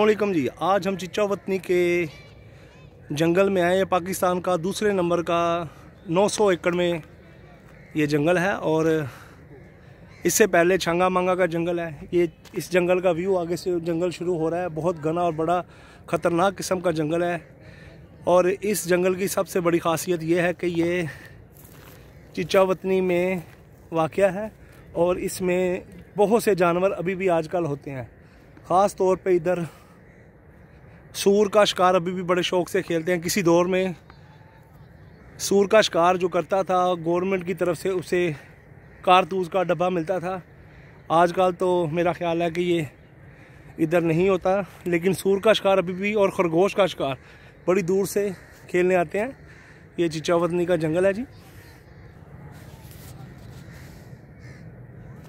अलकम जी आज हम चिचावतनी के जंगल में आए हैं पाकिस्तान का दूसरे नंबर का 900 एकड़ में ये जंगल है और इससे पहले छांगा मांगा का जंगल है ये इस जंगल का व्यू आगे से जंगल शुरू हो रहा है बहुत घना और बड़ा ख़तरनाक किस्म का जंगल है और इस जंगल की सबसे बड़ी खासियत ये है कि ये चिचावतनी में वाक़ है और इसमें बहुत से जानवर अभी भी आजकल होते हैं ख़ास तौर पे इधर सूर का शिकार अभी भी बड़े शौक़ से खेलते हैं किसी दौर में सूर का शिकार जो करता था गवर्नमेंट की तरफ से उसे कारतूस का डब्बा मिलता था आजकल तो मेरा ख्याल है कि ये इधर नहीं होता लेकिन सूर का शिकार अभी भी और खरगोश का शिकार बड़ी दूर से खेलने आते हैं ये चिचावतनी का जंगल है जी